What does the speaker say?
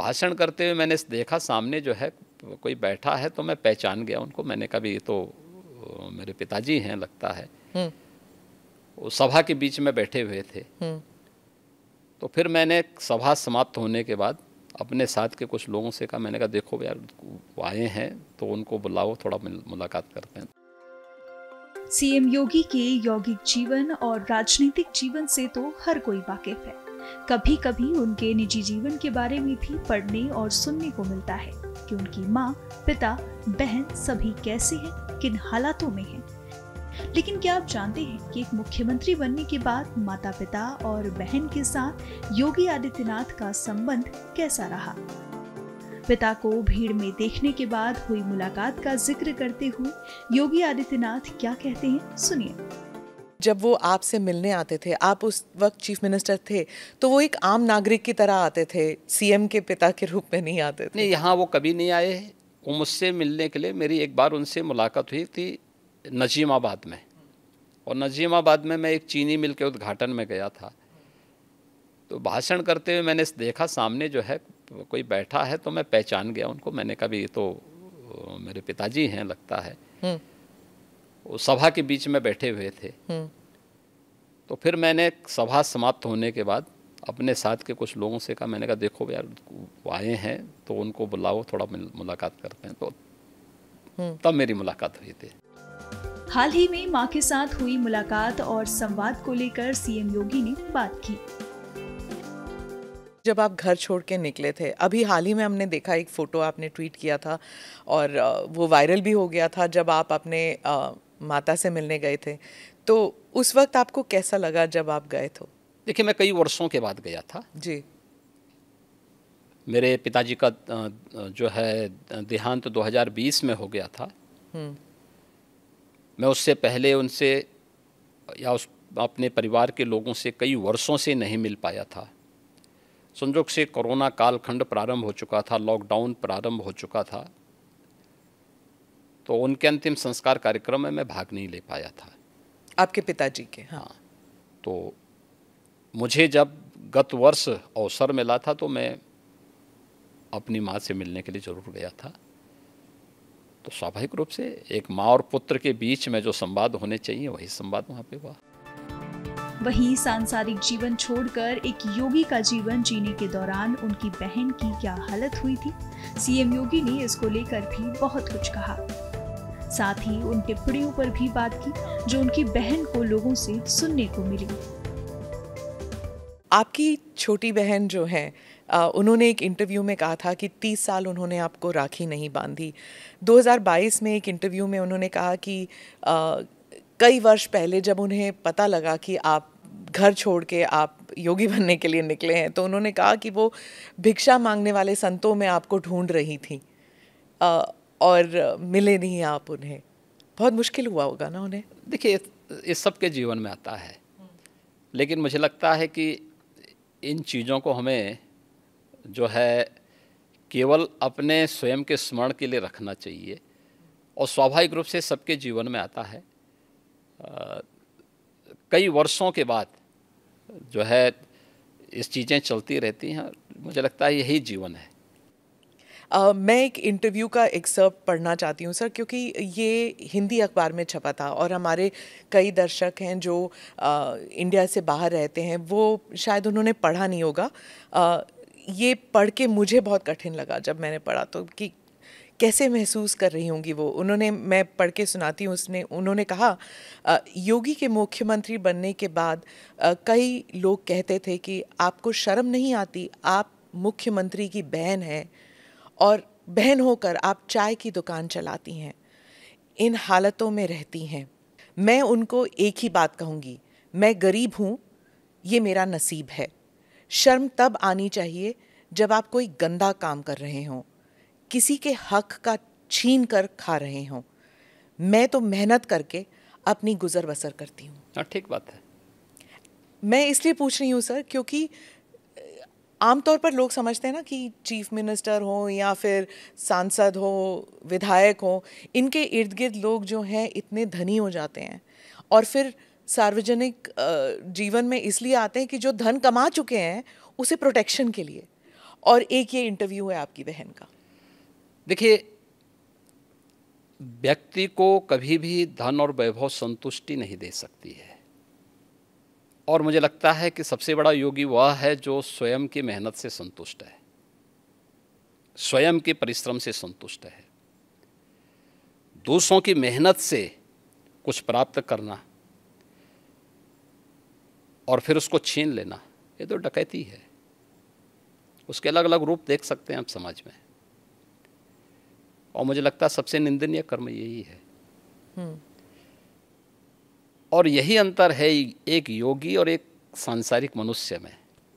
भाषण करते हुए मैंने देखा सामने जो है कोई बैठा है तो मैं पहचान गया उनको मैंने भी ये तो मेरे पिताजी हैं लगता है हम्म। वो सभा के बीच में बैठे हुए थे हम्म। तो फिर मैंने सभा समाप्त होने के बाद अपने साथ के कुछ लोगों से कहा मैंने कहा देखो यार आए हैं तो उनको बुलाओ थोड़ा मुलाकात करते हैं सीएम योगी के यौगिक जीवन और राजनीतिक जीवन से तो हर कोई वाकिफ है कभी कभी उनके निजी जीवन के बारे में भी पढ़ने और सुनने को मिलता है कि उनकी माँ पिता बहन सभी कैसे हैं किन हालातों में हैं लेकिन क्या आप जानते हैं कि एक मुख्यमंत्री बनने के बाद माता पिता और बहन के साथ योगी आदित्यनाथ का संबंध कैसा रहा पिता को भीड़ में देखने के बाद हुई मुलाकात का जिक्र करते हुए योगी आदित्यनाथ क्या कहते हैं सुनिए जब वो आपसे मिलने आते थे आप उस वक्त चीफ मिनिस्टर थे तो वो एक आम नागरिक की तरह आते थे सीएम के पिता के रूप में नहीं आते थे नहीं यहाँ वो कभी नहीं आए वो मुझसे मिलने के लिए मेरी एक बार उनसे मुलाकात हुई थी नजीमाबाद में और नजीमाबाद में मैं एक चीनी मिल के उद्घाटन में गया था तो भाषण करते हुए मैंने देखा सामने जो है कोई बैठा है तो मैं पहचान गया उनको मैंने कहा भी ये तो मेरे पिताजी हैं लगता है हम्म। वो सभा के बीच में बैठे हुए थे हम्म। तो फिर मैंने सभा समाप्त होने के बाद अपने साथ के कुछ लोगों से कहा मैंने कहा देखो यार आए हैं तो उनको बुलाओ थोड़ा मुलाकात करते हैं तो हम्म। तब मेरी मुलाकात हुई थी हाल ही में मां के साथ हुई मुलाकात और संवाद को लेकर सीएम योगी ने बात की जब आप घर छोड़ के निकले थे अभी हाल ही में हमने देखा एक फ़ोटो आपने ट्वीट किया था और वो वायरल भी हो गया था जब आप अपने माता से मिलने गए थे तो उस वक्त आपको कैसा लगा जब आप गए तो देखिए मैं कई वर्षों के बाद गया था जी मेरे पिताजी का जो है देहांत तो 2020 में हो गया था हम्म। मैं उससे पहले उनसे या उस अपने परिवार के लोगों से कई वर्षों से नहीं मिल पाया था संजोग से कोरोना कालखंड प्रारंभ हो चुका था लॉकडाउन प्रारंभ हो चुका था तो उनके अंतिम संस्कार कार्यक्रम में मैं भाग नहीं ले पाया था आपके पिताजी के हाँ, हाँ। तो मुझे जब गत वर्ष अवसर मिला था तो मैं अपनी माँ से मिलने के लिए ज़रूर गया था तो स्वाभाविक रूप से एक माँ और पुत्र के बीच में जो संवाद होने चाहिए वही संवाद वहाँ पे हुआ वही सांसारिक जीवन छोड़कर एक योगी का जीवन जीने के दौरान उनकी बहन की क्या हालत हुई थी सीएम योगी ने इसको लेकर भी बहुत कुछ कहा साथ ही उन टिप्पणियों पर भी बात की जो उनकी बहन को लोगों से सुनने को मिली आपकी छोटी बहन जो है उन्होंने एक इंटरव्यू में कहा था कि 30 साल उन्होंने आपको राखी नहीं बांधी 2022 में एक इंटरव्यू में उन्होंने कहा कि आ, कई वर्ष पहले जब उन्हें पता लगा कि आप घर छोड़ के आप योगी बनने के लिए निकले हैं तो उन्होंने कहा कि वो भिक्षा मांगने वाले संतों में आपको ढूंढ रही थी आ, और मिले नहीं आप उन्हें बहुत मुश्किल हुआ होगा ना उन्हें देखिए ये सबके जीवन में आता है लेकिन मुझे लगता है कि इन चीज़ों को हमें जो है केवल अपने स्वयं के स्मरण के लिए रखना चाहिए और स्वाभाविक रूप से सबके जीवन में आता है आ, कई वर्षों के बाद जो है इस चीज़ें चलती रहती हैं मुझे लगता है यही जीवन है मैं एक इंटरव्यू का एक्सर्प पढ़ना चाहती हूँ सर क्योंकि ये हिंदी अखबार में छपा था और हमारे कई दर्शक हैं जो आ, इंडिया से बाहर रहते हैं वो शायद उन्होंने पढ़ा नहीं होगा आ, ये पढ़ के मुझे बहुत कठिन लगा जब मैंने पढ़ा तो कि कैसे महसूस कर रही होंगी वो उन्होंने मैं पढ़ के सुनाती हूँ उसने उन्होंने कहा योगी के मुख्यमंत्री बनने के बाद कई लोग कहते थे कि आपको शर्म नहीं आती आप मुख्यमंत्री की बहन हैं और बहन होकर आप चाय की दुकान चलाती हैं इन हालतों में रहती हैं मैं उनको एक ही बात कहूँगी मैं गरीब हूँ ये मेरा नसीब है शर्म तब आनी चाहिए जब आप कोई गंदा काम कर रहे हों किसी के हक का छीन कर खा रहे हों मैं तो मेहनत करके अपनी गुजर बसर करती हूँ हाँ, ठीक बात है मैं इसलिए पूछ रही हूँ सर क्योंकि आमतौर पर लोग समझते हैं ना कि चीफ मिनिस्टर हो या फिर सांसद हो विधायक हो इनके इर्द गिर्द लोग जो हैं इतने धनी हो जाते हैं और फिर सार्वजनिक जीवन में इसलिए आते हैं कि जो धन कमा चुके हैं उसे प्रोटेक्शन के लिए और एक ये इंटरव्यू है आपकी बहन का देखिए व्यक्ति को कभी भी धन और वैभव संतुष्टि नहीं दे सकती है और मुझे लगता है कि सबसे बड़ा योगी वह है जो स्वयं की मेहनत से संतुष्ट है स्वयं के परिश्रम से संतुष्ट है दूसरों की मेहनत से कुछ प्राप्त करना और फिर उसको छीन लेना ये तो डकैती है उसके अलग अलग रूप देख सकते हैं आप समाज में और मुझे लगता है सबसे निंदनीय कर्म यही है हम्म। और यही अंतर है एक योगी और एक सांसारिक मनुष्य में